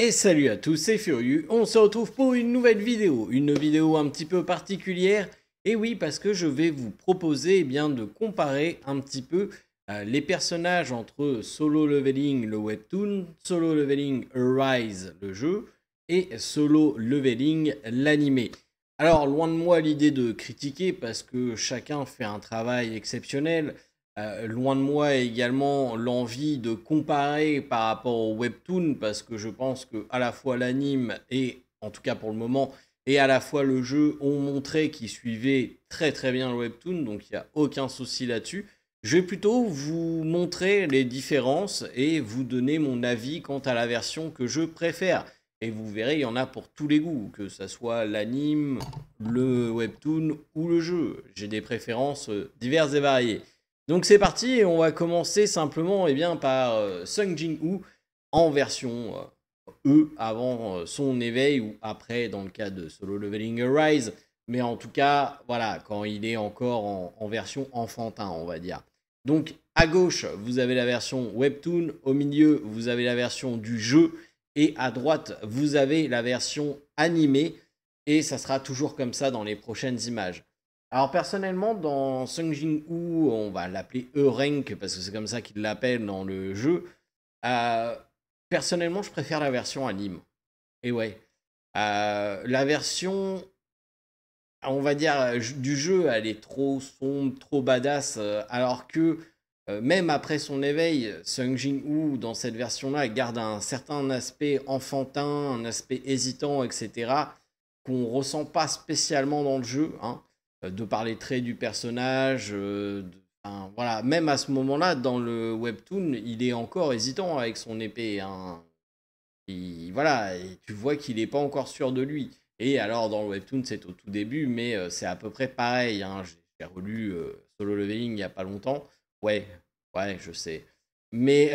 Et salut à tous, c'est Furieux. On se retrouve pour une nouvelle vidéo, une vidéo un petit peu particulière. Et oui, parce que je vais vous proposer eh bien, de comparer un petit peu euh, les personnages entre Solo Leveling, le webtoon, Solo Leveling Rise, le jeu, et Solo Leveling, l'animé. Alors, loin de moi l'idée de critiquer parce que chacun fait un travail exceptionnel. Euh, loin de moi également l'envie de comparer par rapport au webtoon parce que je pense que à la fois l'anime et en tout cas pour le moment et à la fois le jeu ont montré qu'ils suivaient très très bien le webtoon donc il n'y a aucun souci là-dessus. Je vais plutôt vous montrer les différences et vous donner mon avis quant à la version que je préfère. Et vous verrez, il y en a pour tous les goûts, que ce soit l'anime, le webtoon ou le jeu. J'ai des préférences euh, diverses et variées. Donc c'est parti et on va commencer simplement eh bien, par euh, Sung Jin-woo en version euh, E avant euh, son éveil ou après dans le cas de Solo Leveling Rise. Mais en tout cas, voilà, quand il est encore en, version enfantin, on va dire. Donc à gauche, vous avez la version webtoon, au milieu, vous avez la version du jeu et à droite, vous avez la version animée et ça sera toujours comme ça dans les prochaines images. Alors personnellement, dans Sung Jin Woo, on va l'appeler e parce que c'est comme ça qu'il l'appelle dans le jeu. Euh, personnellement, je préfère la version anime. Et ouais, euh, la version, on va dire, du jeu, elle est trop sombre, trop badass, euh, alors que même après son éveil, Sung Jin Woo, dans cette version-là, garde un certain aspect enfantin, un aspect hésitant, etc., qu'on ressent pas spécialement dans le jeu. Hein. Euh, de parler très du personnage. Euh, voilà, même à ce moment-là, dans le webtoon, il est encore hésitant avec son épée. Hein. voilà, et tu vois qu'il n'est pas encore sûr de lui. Et alors, dans le webtoon, c'est au tout début, mais euh, c'est à peu près pareil. Hein. J'ai relu Solo Leveling il n'y a pas longtemps. Ouais, ouais, je sais. Mais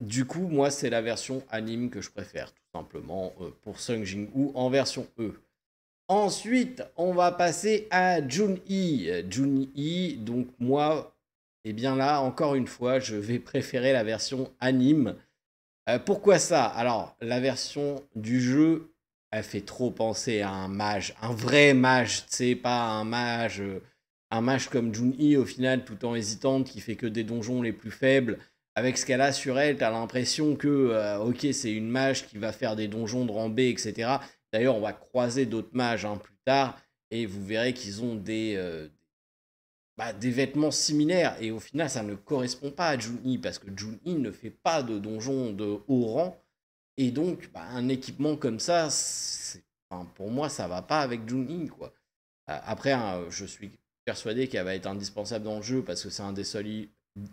du coup, moi, c'est la version anime que je préfère, tout simplement, pour Sung Jing ou en version E. Ensuite, on va passer à jun I, donc moi, et eh bien là, encore une fois, je vais préférer la version anime. Euh, pourquoi ça Alors, la version du jeu, elle fait trop penser à un mage, un vrai mage, tu sais, pas un mage, un mage comme au final, tout en hésitante, qui fait que des donjons les plus faibles. Avec ce qu'elle a sur elle, t'as l'impression que, euh, ok, c'est une mage qui va faire des donjons de B, etc. D'ailleurs, on va croiser d'autres mages hein, plus tard et vous verrez qu'ils ont euh, bah, des, vêtements similaires. Et au final, ça ne correspond pas à Jun'i parce que jun I ne fait pas de donjon de haut rang. Et donc, bah, un équipement comme ça, pour moi, ça va pas avec jun Quoi. Euh, après, hein, je suis persuadé qu'elle va être indispensable dans le jeu parce que c'est un des seuls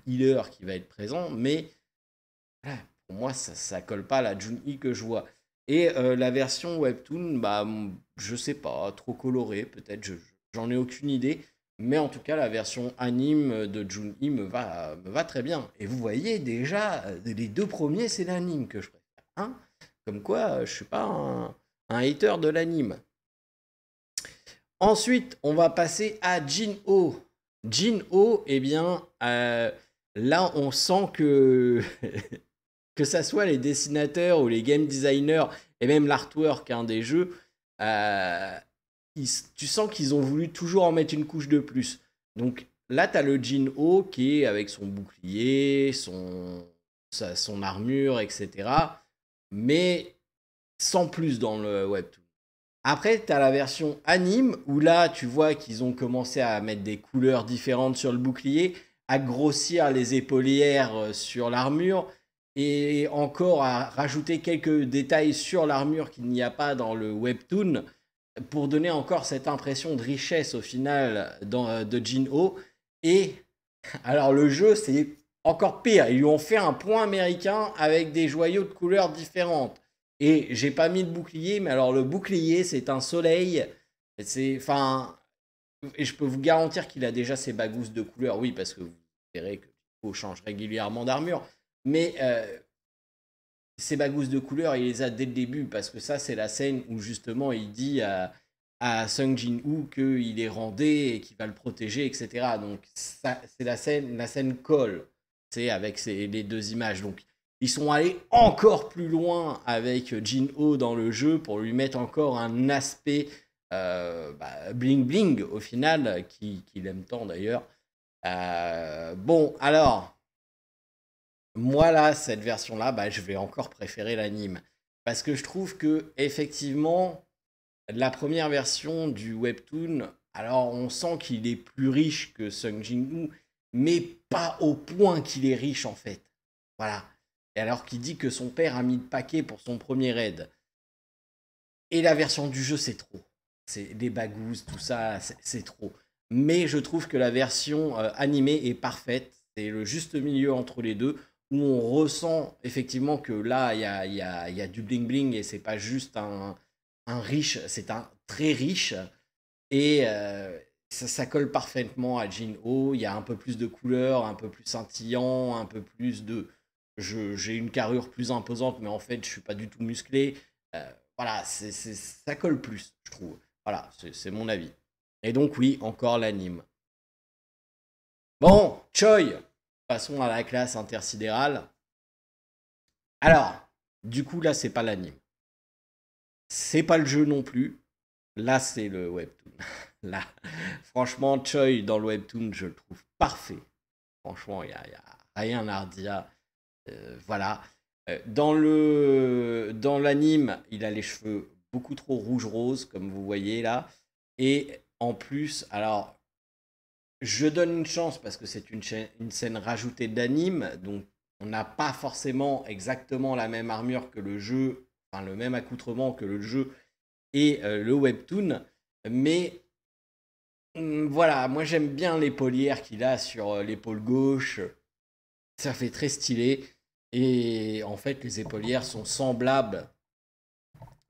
healers qui va être présent. Mais pour moi, ça ne colle pas à la Jun'i que je vois. Et euh, la version webtoon, bah, je sais pas, trop colorée peut-être, j'en ai aucune idée. Mais en tout cas, la version anime de jun me va, me va très bien. Et vous voyez déjà, euh, les deux premiers, c'est l'anime que je préfère. Hein. Comme quoi, euh, je suis pas un, hater de l'anime. Ensuite, on va passer à Jin-Ho. Jin-Ho, eh bien, là, on sent que que ça soit les dessinateurs ou les game designers et même l'artwork hein, des jeux, euh, tu sens qu'ils ont voulu toujours en mettre une couche de plus. Donc là, tu as le Jin-Ho qui est avec son bouclier, son, son armure, etc. Mais sans plus dans le webtoon. Après, tu as la version anime où là, tu vois qu'ils ont commencé à mettre des couleurs différentes sur le bouclier, à grossir les épaulières euh, sur l'armure et encore à rajouter quelques détails sur l'armure qu'il n'y a pas dans le webtoon pour donner encore cette impression de richesse au final euh, de Jin-ho. Et alors le jeu, c'est encore pire. Ils lui ont fait un point américain avec des joyaux de couleurs différentes. Et j'ai pas mis de bouclier, mais alors le bouclier, c'est un soleil. C'est, enfin, et je peux vous garantir qu'il a déjà ses bagousses de couleurs, oui, parce que vous verrez qu'il faut changer régulièrement d'armure. Mais euh, ces bagousses de couleur, il les a dès le début, parce que ça, c'est la scène où justement il dit à, à Sung Jin Woo qu'il est rendé et qu'il va le protéger, etc. Donc, ça, c'est la scène, la scène colle, c'est avec ces, les deux images. Donc, ils sont allés encore plus loin avec Jin Ho dans le jeu pour lui mettre encore un aspect euh, bah, bling bling au final, qu'il aime tant d'ailleurs. Euh, bon, alors, moi là, cette version-là, bah, je vais encore préférer l'anime. Parce que je trouve que, effectivement, la première version du webtoon, alors on sent qu'il est plus riche que Sung jin mais pas au point qu'il est riche en fait. Voilà. Et alors qu'il dit que son père a mis le paquet pour son premier raid. Et la version du jeu, c'est trop. C'est des bagouses, tout ça, c'est trop. Mais je trouve que la version euh, animée est parfaite. C'est le juste milieu entre les deux où on ressent effectivement que là, il y a, du bling bling et c'est pas juste un, riche, c'est un très riche. Et euh, ça, ça, colle parfaitement à Jin Ho. Il y a un peu plus de couleurs, un peu plus scintillant, un peu plus de. J'ai une carrure plus imposante, mais en fait, je suis pas du tout musclé. Euh, voilà, ça colle plus, je trouve. Voilà, c'est mon avis. Et donc, oui, encore l'anime. Bon, Choi Passons à la classe intersidérale. Alors, du coup, là, c'est pas l'anime. C'est pas le jeu non plus. Là, c'est le webtoon. Là, franchement, Choi dans le webtoon, je le trouve parfait. Franchement, il n'y a, rien à redire. Euh, voilà. Euh, dans le dans l'anime, il a les cheveux beaucoup trop rouge rose, comme vous voyez là. Et en plus, alors je donne une chance parce que c'est une, une, scène rajoutée d'anime, donc on n'a pas forcément exactement la même armure que le jeu, enfin le même accoutrement que le jeu et euh, le webtoon, mais hum, voilà, moi j'aime bien l'épaulière qu'il a sur euh, l'épaule gauche, ça fait très stylé, et en fait les épaulières sont semblables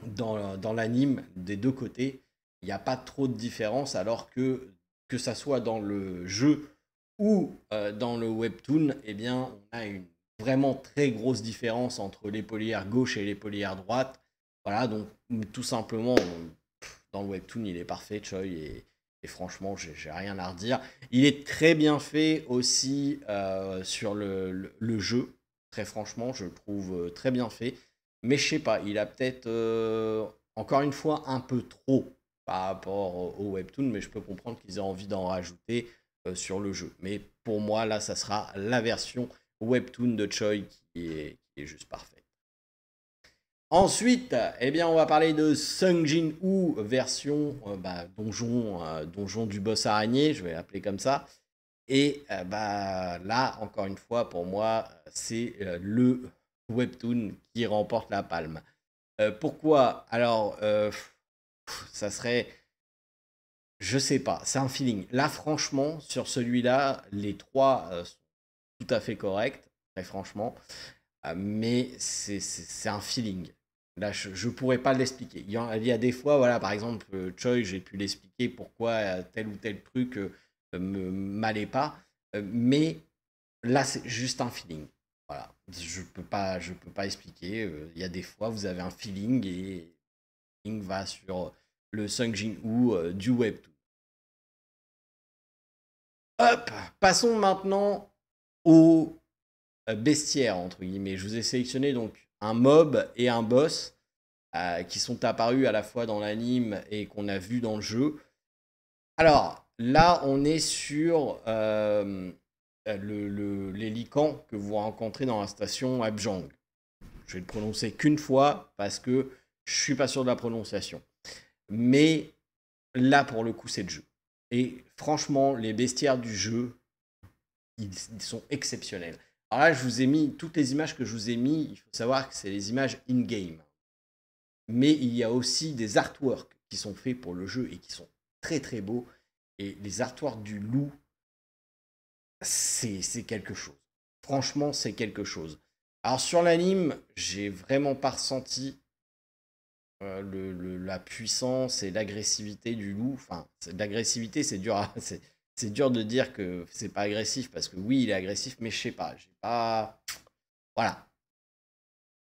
dans, dans l'anime des deux côtés, il n'y a pas trop de différence alors que que ça soit dans le jeu ou euh, dans le webtoon, eh bien, on a une vraiment très grosse différence entre les polyères gauche et les polyères droite. Voilà, donc tout simplement, dans le webtoon, il est parfait, Choi, et, et franchement, j'ai rien à redire. Il est très bien fait aussi euh, sur le, jeu, très franchement, je le trouve euh, très bien fait. Mais je sais pas, il a peut-être, encore une fois, un peu trop par rapport au webtoon, mais je peux comprendre qu'ils aient envie d'en rajouter euh, sur le jeu. Mais pour moi, là, ça sera la version webtoon de Choi qui est, juste parfaite. Ensuite, eh bien, on va parler de sungjin ou version euh, bah, donjon, euh, donjon du boss araignée, je vais l'appeler comme ça. Et bah, là, encore une fois, pour moi, c'est le webtoon qui remporte la palme. pourquoi Alors, ça serait. Je sais pas, c'est un feeling. Là, franchement, sur celui-là, les trois euh, sont tout à fait corrects, très franchement. Euh, mais c'est un feeling. Là, je ne pourrais pas l'expliquer. Il, y a des fois, voilà, par exemple, euh, Choi, j'ai pu l'expliquer pourquoi tel ou tel truc ne me m'allait pas. mais là, c'est juste un feeling. Voilà. Je peux pas, je peux pas expliquer. Il y a des fois, vous avez un feeling et va sur euh, le Sung Jin euh, du web Hop, passons maintenant au euh, bestiaire, entre guillemets. Je vous ai sélectionné donc un mob et un boss qui sont apparus à la fois dans l'anime et qu'on a vu dans le jeu. Alors, là, on est sur euh, que vous rencontrez dans la station Abjang. Je vais le prononcer qu'une fois parce que je suis pas sûr de la prononciation. Mais là, pour le coup, c'est le jeu. Et franchement, les bestiaires du jeu, ils, sont exceptionnels. Alors là, je vous ai mis toutes les images que je vous ai mis. Il faut savoir que c'est les images in-game. Mais il y a aussi des artworks qui sont faits pour le jeu et qui sont très très beaux. Et les artworks du loup, c'est quelque chose. Franchement, c'est quelque chose. Alors sur l'anime, j'ai vraiment pas ressenti euh, le, la puissance et l'agressivité du loup. Enfin, l'agressivité, c'est dur, c'est dur de dire que c'est pas agressif parce que oui, il est agressif, mais je sais pas, j'ai pas, voilà.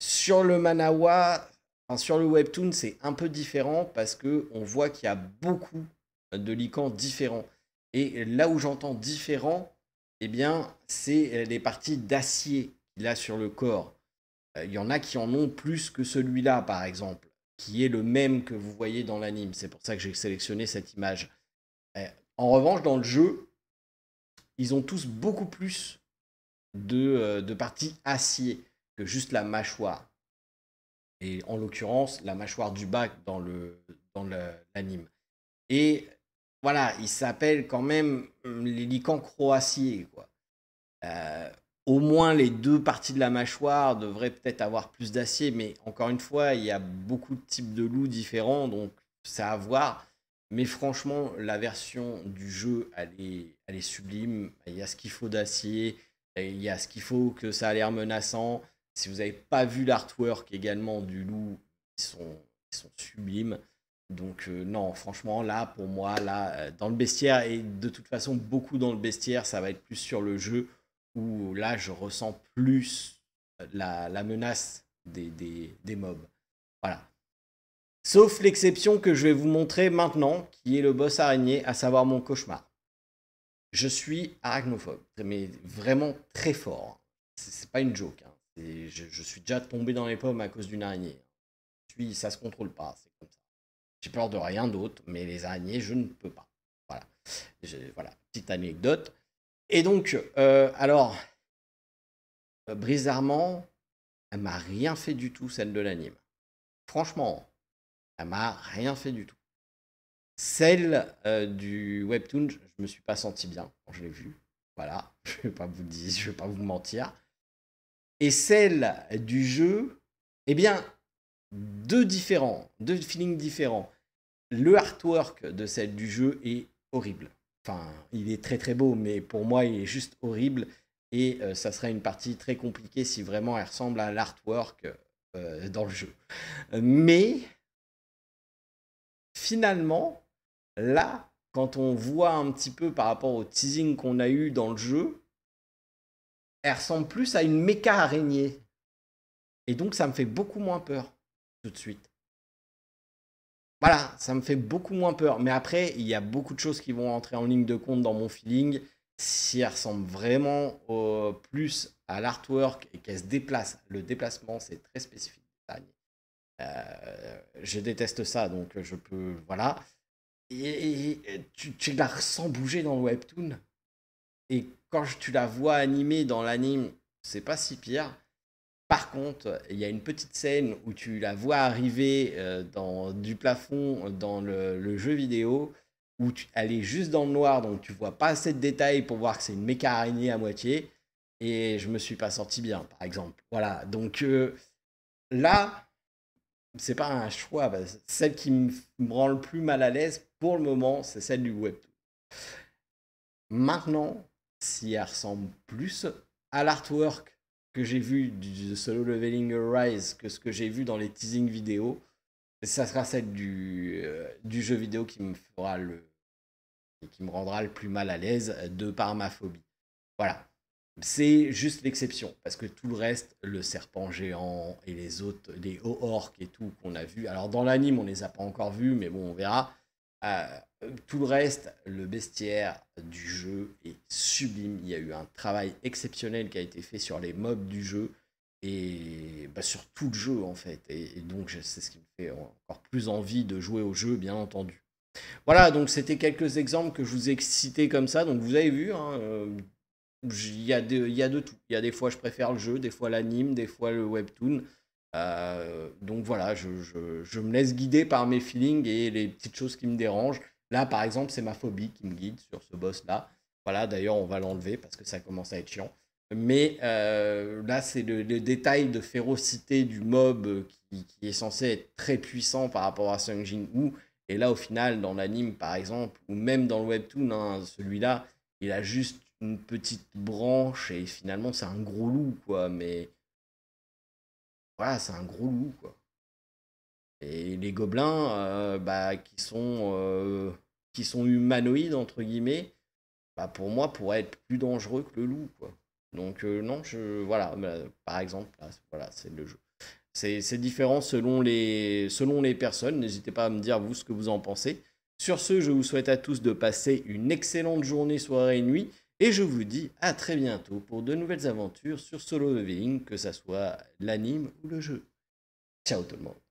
Sur le Manawa, sur le webtoon, c'est un peu différent parce que on voit qu'il y a beaucoup de licans différents. Et là où j'entends différent, eh bien, c'est les parties d'acier qu'il a sur le corps. Euh, il y en a qui en ont plus que celui-là, par exemple qui est le même que vous voyez dans l'anime. C'est pour ça que j'ai sélectionné cette image. Eh, en revanche, dans le jeu, ils ont tous beaucoup plus de, euh, de parties acier que juste la mâchoire. Et en l'occurrence, la mâchoire du bac dans le dans l'anime. Et voilà, il s'appelle quand même hum, les licans Quoi. Euh, au moins les deux parties de la mâchoire devraient peut-être avoir plus d'acier, mais encore une fois, il y a beaucoup de types de loups différents, donc c'est à voir. Mais franchement, la version du jeu, elle est, sublime. Il y a ce qu'il faut d'acier, il y a ce qu'il faut que ça a l'air menaçant. Si vous n'avez pas vu l'artwork également du loup, ils sont, sublimes. Donc euh, non, franchement, là, pour moi, là, euh, dans le bestiaire, et de toute façon, beaucoup dans le bestiaire, ça va être plus sur le jeu où là, je ressens plus euh, la, menace des, mobs. Voilà. Sauf l'exception que je vais vous montrer maintenant, qui est le boss araignée, à savoir mon cauchemar. Je suis arachnophobe, mais vraiment très fort. C'est pas une joke. Hein. je, suis déjà tombé dans les pommes à cause d'une araignée. Je ça se contrôle pas, c'est comme ça. J'ai peur de rien d'autre, mais les araignées, je ne peux pas. Voilà. voilà. Petite anecdote. Et donc, euh, alors, euh, bizarrement, elle m'a rien fait du tout, celle de l'anime. Franchement, elle m'a rien fait du tout. Celle euh, du webtoon, je me suis pas senti bien quand je l'ai vue. Voilà, je vais pas vous dire, je vais pas vous mentir. Et celle du jeu, eh bien, deux différents, deux feelings différents. Le artwork de celle du jeu est horrible. Enfin, il est très très beau, mais pour moi, il est juste horrible. Et euh, ça serait une partie très compliquée si vraiment elle ressemble à l'artwork euh, dans le jeu. Mais finalement, là, quand on voit un petit peu par rapport au teasing qu'on a eu dans le jeu, elle ressemble plus à une méca araignée. Et donc, ça me fait beaucoup moins peur tout de suite voilà, ça me fait beaucoup moins peur. Mais après, il y a beaucoup de choses qui vont entrer en ligne de compte dans mon feeling. Si elle ressemble vraiment au, euh, plus à l'artwork et qu'elle se déplace, le déplacement, c'est très spécifique. Euh, je déteste ça, donc je peux. Voilà. Et, tu, tu, la ressens bouger dans le webtoon. Et quand tu la vois animée dans l'anime, c'est pas si pire. Par contre, il y a une petite scène où tu la vois arriver euh, dans, du plafond dans le, jeu vidéo, où elle est juste dans le noir, donc tu vois pas assez de détails pour voir que c'est une méca araignée à moitié. Et je me suis pas sorti bien, par exemple. Voilà, donc euh, là, c'est pas un choix. Celle qui me rend le plus mal à l'aise pour le moment, c'est celle du webtoon. Maintenant, si elle ressemble plus à l'artwork que j'ai vu du solo leveling Rise que ce que j'ai vu dans les teasing vidéo, ça sera celle du, euh, du jeu vidéo qui me fera le qui me rendra le plus mal à l'aise euh, de par ma phobie. Voilà. C'est juste l'exception, parce que tout le reste, le serpent géant et les autres, les hauts orques et tout qu'on a vu. Alors dans l'anime, on les a pas encore vus, mais bon, on verra. Euh, tout le reste, le bestiaire du jeu est sublime. Il y a eu un travail exceptionnel qui a été fait sur les mobs du jeu et bah, sur tout le jeu en fait. Et, donc c'est ce qui me fait encore plus envie de jouer au jeu, bien entendu. Voilà, donc c'était quelques exemples que je vous ai cités comme ça. Donc vous avez vu, hein, euh, il y, y, a de tout. Il y a des fois je préfère le jeu, des fois l'anime, des fois le webtoon. Euh, donc voilà, je, je, me laisse guider par mes feelings et les petites choses qui me dérangent. Là, par exemple, c'est ma phobie qui me guide sur ce boss-là. Voilà, d'ailleurs, on va l'enlever parce que ça commence à être chiant. Mais euh, là, c'est le, détail de férocité du mob qui, est censé être très puissant par rapport à Sung Jin Woo. Et là, au final, dans l'anime, par exemple, ou même dans le webtoon, hein, celui-là, il a juste une petite branche et finalement, c'est un gros loup, quoi. Mais voilà, c'est un gros loup, quoi. Et les gobelins, euh, bah, qui sont, euh, qui sont humanoïdes, entre guillemets, bah, pour moi, pourraient être plus dangereux que le loup, quoi. Donc, euh, non, je, voilà, bah, par exemple, voilà, c'est le jeu. C'est différent selon les, selon les personnes. N'hésitez pas à me dire, vous, ce que vous en pensez. Sur ce, je vous souhaite à tous de passer une excellente journée, soirée et nuit. Et je vous dis à très bientôt pour de nouvelles aventures sur Solo Leveling, que ce soit l'anime ou le jeu. Ciao tout le monde